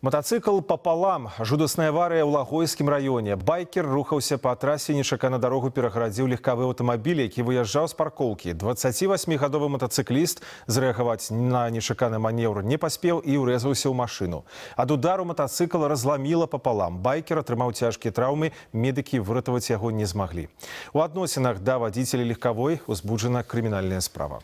Мотоцикл пополам. Жудасная авария в Лагойскім районе. Байкер рухался по трассе трасе нечака на дарогу пераградзіў легкавы аўтамабіль, які выезжал с парковки. 28гадовы мотоциклист, зрэагаваць на нечаканы маневр не поспел и ўрэзваўся ў машыну. От удару мотоцикл разламіла пополам. Байкер отримал тяжкие травмы, медики выратаваць его не смогли. У адносінах до водителя легковой узбуджана криминальная справа.